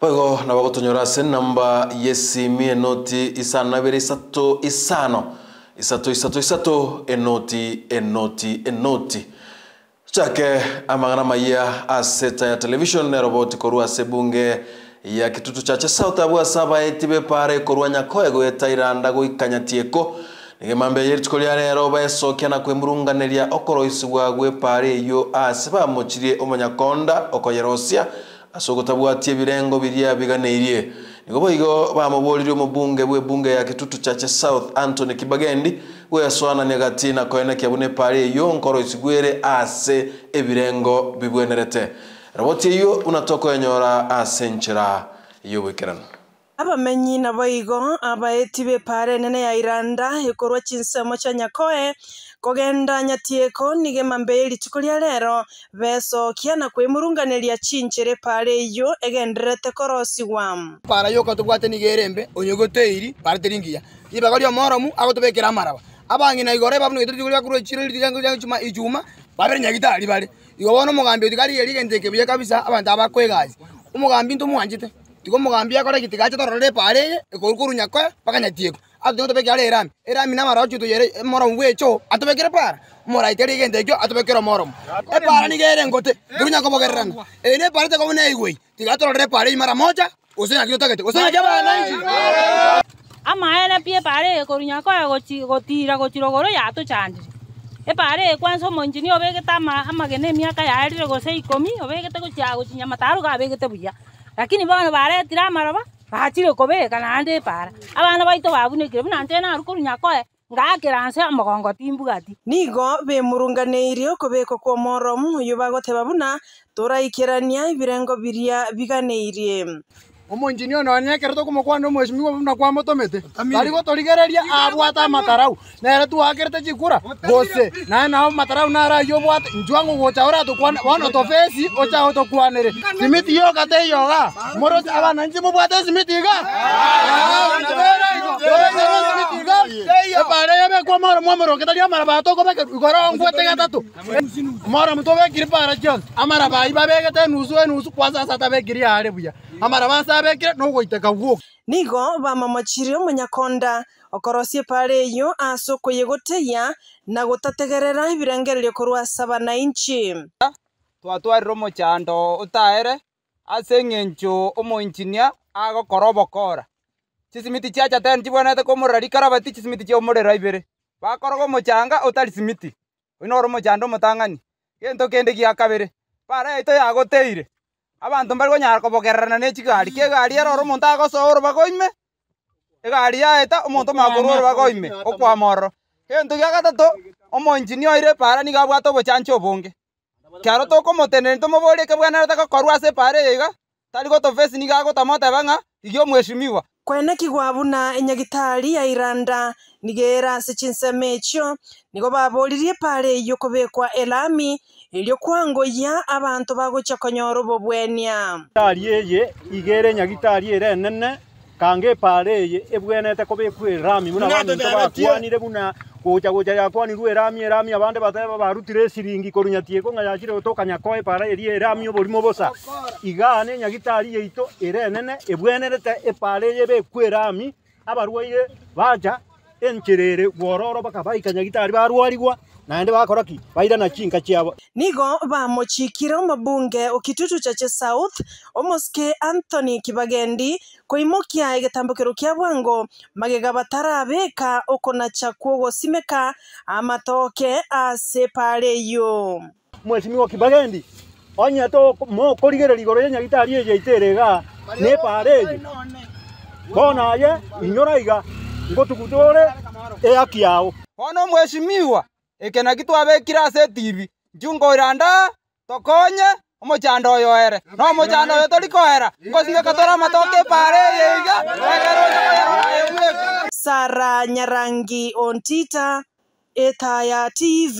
bego nabagotonyora ase namba yesimiye enoti isano nabere isato isano isato isato isato enoti enoti enoti chake amagana maya ase taya television neroboti korwa ase bunge ya kitutu chache sauti abwa saba etibe pare korwa nyakoe goeta iranda goikanya tieko nige mambe yeri tukolia rero baesokia na kwemurunganeria okoroisi gwagwe pare eyo ase bamochirie omonyakonda okoyerosia asogotabwatie birengo biria biganiirie nigo boigo bamoboririe omobunge bwe bunge ya kitutu chache south antony kibagendi bweaswanania gati na koenekia buna epara eywo nkoro isigwere ase ebirengo bibwenerete roboti eywo buna tokoenyora ase enchera ey'obwekerano abamenyi na boigo abaeti bepare nene ya iranda ikorwa chinsemo cha nyakoe kogenda nyatieko nigema mbeli tuko ria rero besokia na kwimurunganeria chinchere pare iyo egenderete wam para yoka tubwate nigerembe onyogote iri pare teringiya ibaga ria moromu agotubekera amaraba abangi na igore babuno gituri gwa kurwe chiro chuma ijuma babere nyagitari bale iwo bona mugambi utigari yeri gendeke biye kabisa abantu abakwegazi umugambi ntumwanjite Tiko mugambia kore gitigacho tororere pare ikurukuru nyakwa paka nyatieko. Atu tobe kyale erami. Erami na marochu tu yere moro ngwecho atubekere para. Mora itere gende kyo atubekere moro. E para ni gere ngote. Durunya ko bogerran. Ene para te ko ne igwe. Tigatororere pare mara moja. Usina kiyotakete. Usina jaba nanji. amaene pie pare korunya koya gotira gochiro goro yato chandire epare kwanza omonjini obegete amagene emiaka yarire gose ikomi obegete gochia gochinya mataro gabegete buya lakini bono baretire amaroba bachire kobeka naende para abana baito babunekire buna nte narukorunya koe ngakiranse omogongo timbugati nigo bemurunganiirie okobeka kwa omoromu oyo bagoteba buna turaikirania ebirengo biria biganiirie umunjinio no nyekerete kumukwa ndu mweshimiwa na kwa mutumite tari guturigereria abwata matarau nere tu akirite jikura gose na na matarau na ra yo bwate njwangu gocha ora tu kwana wana to fesi ocha to kwanire simiti yo kate yo ga moro abana nji mubwate simiti ga ebare yabe kwa moro moro kitari amara bato ko beke igoro ngwete gatatu moro mutobekiri para jot amara bai babegete nusu enusu kwa sasa tabekiri are buya amara basabekire nogoiteka guo nigo bamamachiri omonyakonda okorosie pare eyo ase okoyegoteya na gotategerera ebirengererio korwasaba na inchi twatwarire omochando otaere ase eng'encho omoinchinia agokora obokora chisimiti chiachateni chibwanete komorari karabati chisimiti chiomorera ibere bakoroga omochanga otari simiti oyo noro omochando omotang'ani gento kende gia kabere yagoteire abanto mbari konyara kobogererana na echigari ki egari eroro omonto agosoa oroba koime egari yaeta omonto makorwa oroba koime okwama egento giagatato gia gatato oire epara niga abwate obochanche obonge kiaro tokomoteneri tomoborie kebwanarete gokorwa ase epara eye iga tari gotofesi niga agotamoteba ng'a igi omweshimiwa kweneki kigwabuna enyagitari ya iranda nigera sechinsemo ekyo nigo baboririe paara eyo kobekwa elami eriokwang'oya abanto bagocha konyora obobwenia tari eye igere enyagitari ere enene kange epaara eye ebwenete kobekwa elami buna abanto bakwanire buna kuja kuja yakwa ni rwe rami rami abande bateba barutire siringi korunya tieko nga yakire utokanya koe para eri rami oborimo bosa igane nyagitari yeito erenene ebwenerete epare yebe kwerami abarwaire baja encherere gwororo bakabaika nyagitari barwarigwa naende bakora ki baida na chinka chiabo nigo bamochikire omabunge okitutu chache south omoske anthony kibagendi koimokia egetambukiro kia bwango magegabatara abeka okonacha kwogosimeka amatoke ase pareyo mweshimiwa kibagendi onyeto korigere igoro ya gitari eyo iterega ne pareyo bonaye inyoraiga ngotugutore eyaki yao bono ekena gitwabekire ase etv inchwe nkoira ndaa tokonye omochando oyo ere na omochando oyo torikoera nkosineka toramatoke epare eye iga egeroja koyeroaeeko sara nyarangi ontita ethaya tv